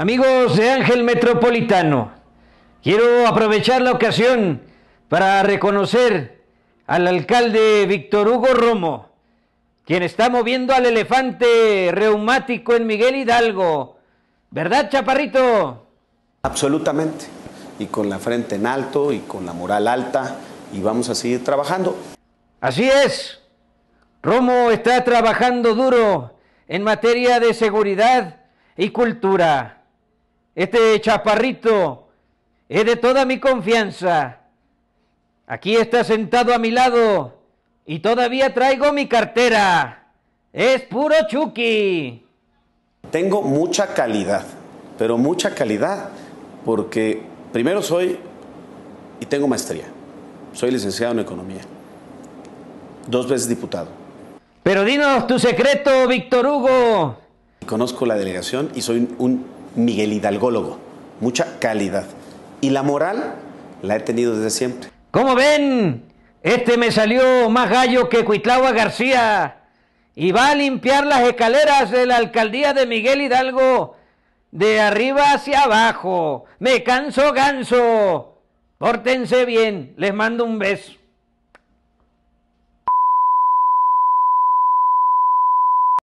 Amigos de Ángel Metropolitano, quiero aprovechar la ocasión para reconocer al alcalde Víctor Hugo Romo, quien está moviendo al elefante reumático en Miguel Hidalgo. ¿Verdad, Chaparrito? Absolutamente. Y con la frente en alto y con la moral alta y vamos a seguir trabajando. Así es. Romo está trabajando duro en materia de seguridad y cultura. Este chaparrito es de toda mi confianza. Aquí está sentado a mi lado y todavía traigo mi cartera. Es puro Chucky. Tengo mucha calidad, pero mucha calidad, porque primero soy y tengo maestría. Soy licenciado en economía. Dos veces diputado. Pero dinos tu secreto, Víctor Hugo. Conozco la delegación y soy un Miguel Hidalgólogo. Mucha calidad. Y la moral la he tenido desde siempre. Como ven? Este me salió más gallo que Cuitlagua García y va a limpiar las escaleras de la alcaldía de Miguel Hidalgo de arriba hacia abajo. Me canso ganso. Pórtense bien. Les mando un beso.